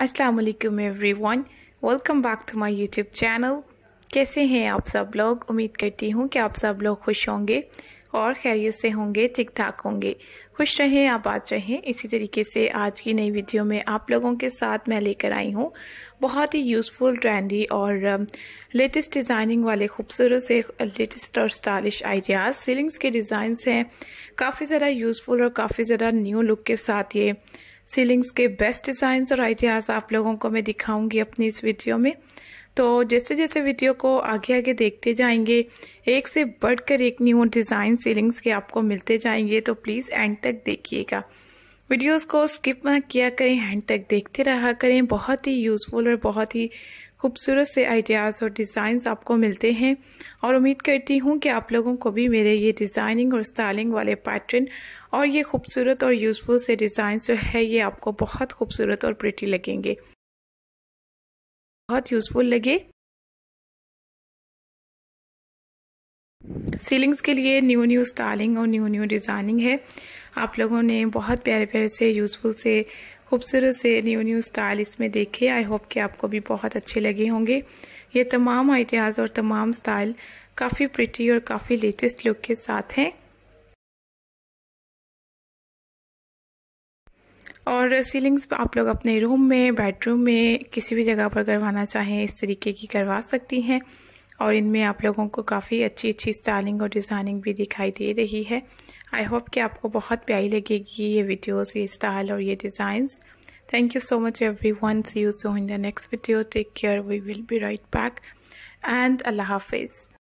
असलकम everyone welcome back to my YouTube channel कैसे हैं आप सब लोग उम्मीद करती हूँ कि आप सब लोग खुश होंगे और खैरियत से होंगे ठीक ठाक होंगे खुश रहें आप आज रहें इसी तरीके से आज की नई वीडियो में आप लोगों के साथ मैं लेकर आई हूँ बहुत ही यूज़फुल ट्रेंडी और लेटेस्ट um, डिज़ाइनिंग वाले खूबसूरत से लेटेस्ट और स्टाइलिश आइडियाज़ सीलिंग्स के डिज़ाइंस हैं काफ़ी ज़्यादा यूज़फुल और काफ़ी ज़्यादा न्यू लुक के साथ ये सीलिंग्स के बेस्ट डिज़ाइंस और आइडियाज़ आप लोगों को मैं दिखाऊंगी अपनी इस वीडियो में तो जैसे जैसे वीडियो को आगे आगे देखते जाएंगे एक से बढ़कर एक न्यू डिज़ाइन सीलिंग्स के आपको मिलते जाएंगे तो प्लीज़ एंड तक देखिएगा वीडियोस को स्किप ना किया करें हैंड तक देखते रहा करें बहुत ही यूज़फुल और बहुत ही खूबसूरत से आइडियाज़ और डिज़ाइंस आपको मिलते हैं और उम्मीद करती हूँ कि आप लोगों को भी मेरे ये डिज़ाइनिंग और स्टाइलिंग वाले पैटर्न और ये खूबसूरत और यूज़फुल से डिज़ाइंस जो है ये आपको बहुत खूबसूरत और प्रिटी लगेंगे बहुत यूज़फुल लगे सीलिंग्स के लिए न्यू न्यू स्टाइलिंग और न्यू न्यू डिज़ाइनिंग है आप लोगों ने बहुत प्यारे प्यारे से यूज़फुल से खूबसूरत से न्यू न्यू स्टाइल इसमें देखे आई होप कि आपको भी बहुत अच्छे लगे होंगे ये तमाम आइडियाज़ और तमाम स्टाइल काफ़ी प्रिटी और काफ़ी लेटेस्ट लुक के साथ हैं और सीलिंग्स आप लोग अपने रूम में बेडरूम में किसी भी जगह पर करवाना चाहें इस तरीके की करवा सकती हैं और इनमें आप लोगों को काफ़ी अच्छी अच्छी स्टाइलिंग और डिज़ाइनिंग भी दिखाई दे रही है आई होप कि आपको बहुत प्यारी लगेगी ये वीडियोस ये स्टाइल और ये designs thank you so much everyone see you so in the next video take care we will be right back and अल्लाह हाफिज़